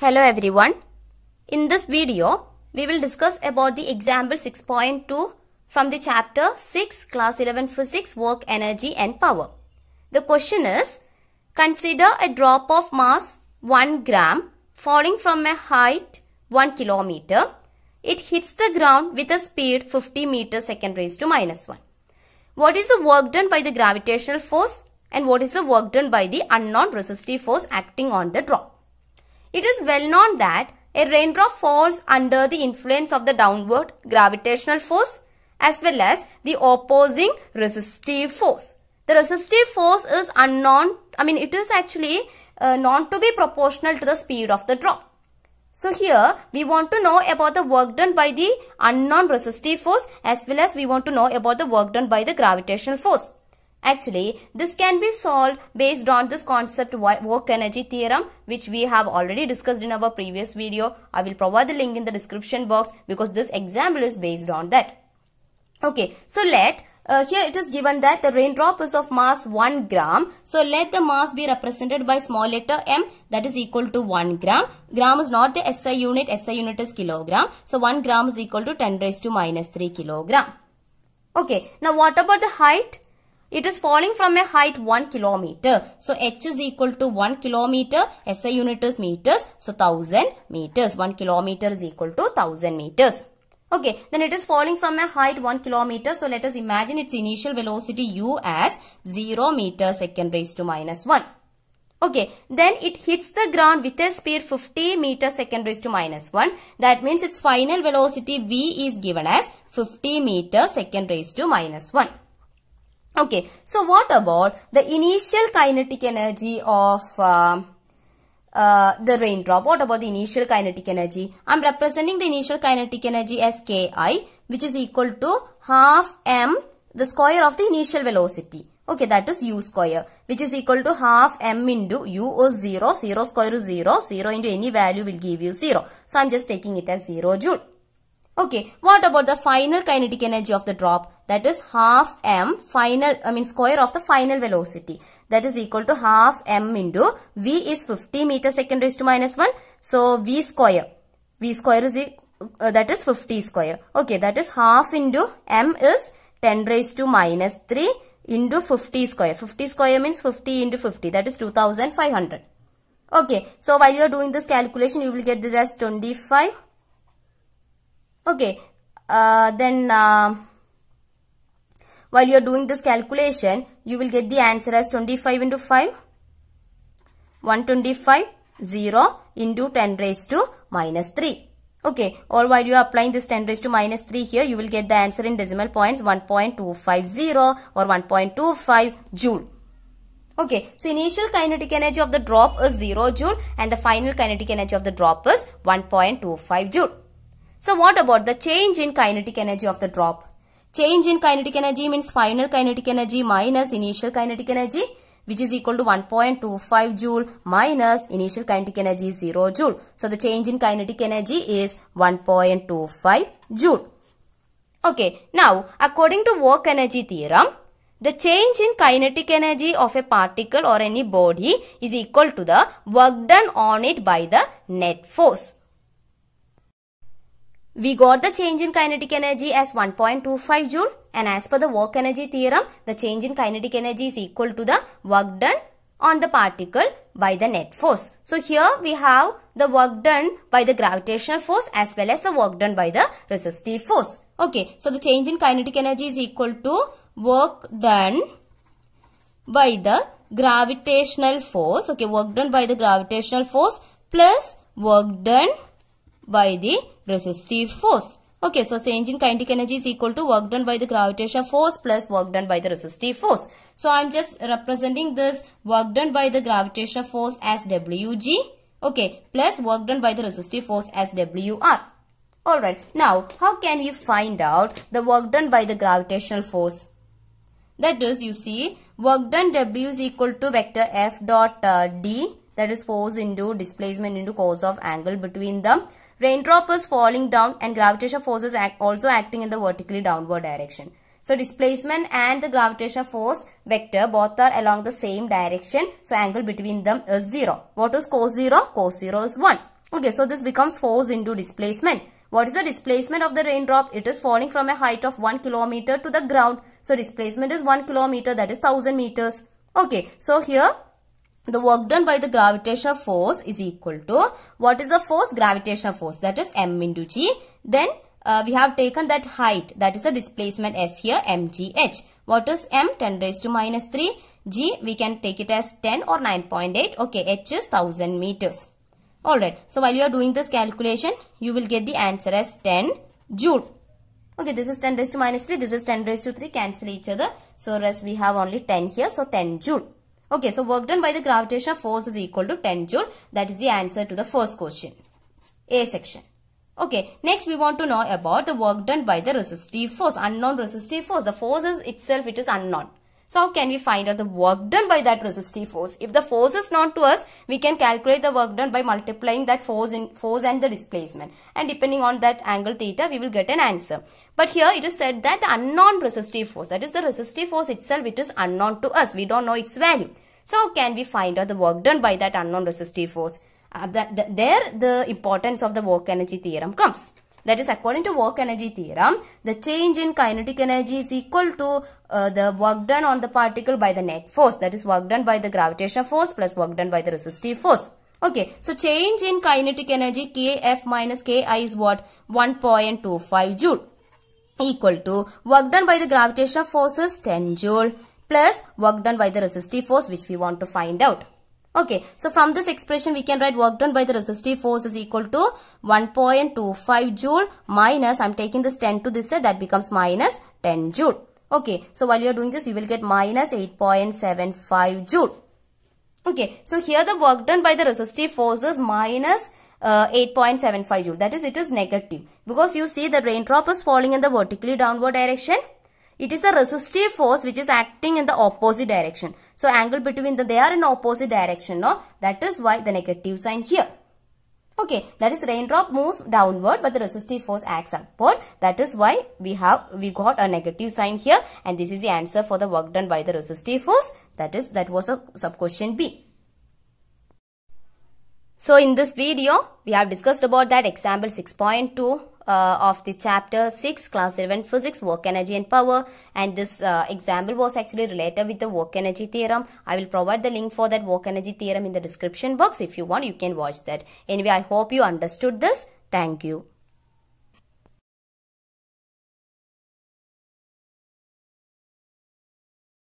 Hello everyone. In this video, we will discuss about the example 6.2 from the chapter 6 class 11 physics work energy and power. The question is consider a drop of mass 1 gram falling from a height 1 kilometer. It hits the ground with a speed 50 meter second raised to minus 1. What is the work done by the gravitational force and what is the work done by the unknown resistive force acting on the drop? It is well known that a raindrop falls under the influence of the downward gravitational force as well as the opposing resistive force. The resistive force is unknown, I mean it is actually uh, known to be proportional to the speed of the drop. So here we want to know about the work done by the unknown resistive force as well as we want to know about the work done by the gravitational force. Actually, this can be solved based on this concept work energy theorem which we have already discussed in our previous video. I will provide the link in the description box because this example is based on that. Okay, so let uh, here it is given that the raindrop is of mass 1 gram. So let the mass be represented by small letter m that is equal to 1 gram. Gram is not the SI unit, SI unit is kilogram. So 1 gram is equal to 10 raised to minus 3 kilogram. Okay, now what about the height? It is falling from a height 1 kilometer. So h is equal to 1 kilometer. SI unit is meters. So 1000 meters. 1 kilometer is equal to 1000 meters. Okay, then it is falling from a height 1 kilometer. So let us imagine its initial velocity u as 0 meter second raised to minus 1. Okay, then it hits the ground with a speed 50 meter second raised to minus 1. That means its final velocity v is given as 50 meter second raised to minus 1. Okay, so what about the initial kinetic energy of uh, uh, the raindrop? What about the initial kinetic energy? I'm representing the initial kinetic energy as Ki which is equal to half m the square of the initial velocity. Okay, that is u square which is equal to half m into u is 0, 0 square is 0, 0 into any value will give you 0. So, I'm just taking it as 0 joule. Okay, what about the final kinetic energy of the drop? That is half m final, I mean square of the final velocity. That is equal to half m into v is 50 meter second raised to minus 1. So, v square. v square is, uh, that is 50 square. Okay, that is half into m is 10 raised to minus 3 into 50 square. 50 square means 50 into 50. That is 2500. Okay, so while you are doing this calculation, you will get this as 25 okay uh, then uh, while you are doing this calculation you will get the answer as 25 into 5 125 0 into 10 raised to minus 3 okay or while you are applying this 10 raised to minus 3 here you will get the answer in decimal points 1.250 or 1.25 joule Okay, so initial kinetic energy of the drop is 0 joule and the final kinetic energy of the drop is 1.25 joule. So what about the change in kinetic energy of the drop? Change in kinetic energy means final kinetic energy minus initial kinetic energy which is equal to 1.25 joule minus initial kinetic energy 0 joule. So the change in kinetic energy is 1.25 joule. Okay, now according to work energy theorem, the change in kinetic energy of a particle or any body is equal to the work done on it by the net force. We got the change in kinetic energy as 1.25 joule and as per the work energy theorem, the change in kinetic energy is equal to the work done on the particle by the net force. So here we have the work done by the gravitational force as well as the work done by the resistive force. Okay, so the change in kinetic energy is equal to work done by the gravitational force. Okay, work done by the gravitational force plus work done by the resistive force. Okay, so change in kinetic energy is equal to work done by the gravitational force plus work done by the resistive force. So I'm just representing this work done by the gravitational force as Wg. Okay, plus work done by the resistive force as Wr. Alright, now how can we find out the work done by the gravitational force? That is, you see, work done W is equal to vector F dot uh, D that is force into displacement into cause of angle between the Raindrop is falling down and gravitational forces act also acting in the vertically downward direction. So displacement and the gravitational force vector both are along the same direction. So angle between them is 0. What is cos 0? Cos 0 is 1. Okay, so this becomes force into displacement. What is the displacement of the raindrop? It is falling from a height of 1 kilometer to the ground. So displacement is 1 kilometer that is 1000 meters. Okay, so here the work done by the gravitational force is equal to what is the force gravitational force that is m into g then uh, we have taken that height that is a displacement s here mgh what is m 10 raised to minus 3 g we can take it as 10 or 9.8 okay h is 1000 meters alright so while you are doing this calculation you will get the answer as 10 joule okay this is 10 raised to minus 3 this is 10 raised to 3 cancel each other so rest we have only 10 here so 10 joule Okay, so work done by the gravitational force is equal to 10 joule. That is the answer to the first question. A section. Okay, next we want to know about the work done by the resistive force, unknown resistive force. The force is itself, it is unknown. So how can we find out the work done by that resistive force? If the force is known to us, we can calculate the work done by multiplying that force in force and the displacement. And depending on that angle theta, we will get an answer. But here it is said that the unknown resistive force, that is the resistive force itself, it is unknown to us. We don't know its value. So how can we find out the work done by that unknown resistive force? Uh, that, that, there the importance of the work energy theorem comes. That is according to work energy theorem, the change in kinetic energy is equal to uh, the work done on the particle by the net force. That is work done by the gravitational force plus work done by the resistive force. Okay, so change in kinetic energy Kf minus Ki is what? 1.25 joule equal to work done by the gravitational forces 10 joule plus work done by the resistive force which we want to find out. Okay, so from this expression we can write work done by the resistive force is equal to 1.25 joule minus, I'm taking this 10 to this side, that becomes minus 10 joule. Okay, so while you are doing this, you will get minus 8.75 joule. Okay, so here the work done by the resistive force is minus uh, 8.75 joule. That is, it is negative. Because you see the raindrop is falling in the vertically downward direction. It is the resistive force which is acting in the opposite direction. So angle between them, they are in opposite direction. No? That is why the negative sign here. Okay, that is raindrop moves downward but the resistive force acts upward. That is why we have, we got a negative sign here and this is the answer for the work done by the resistive force. That is, that was a sub question B. So in this video, we have discussed about that example 6.2 uh, of the chapter 6 class 11 physics work energy and power and this uh, example was actually related with the work energy theorem i will provide the link for that work energy theorem in the description box if you want you can watch that anyway i hope you understood this thank you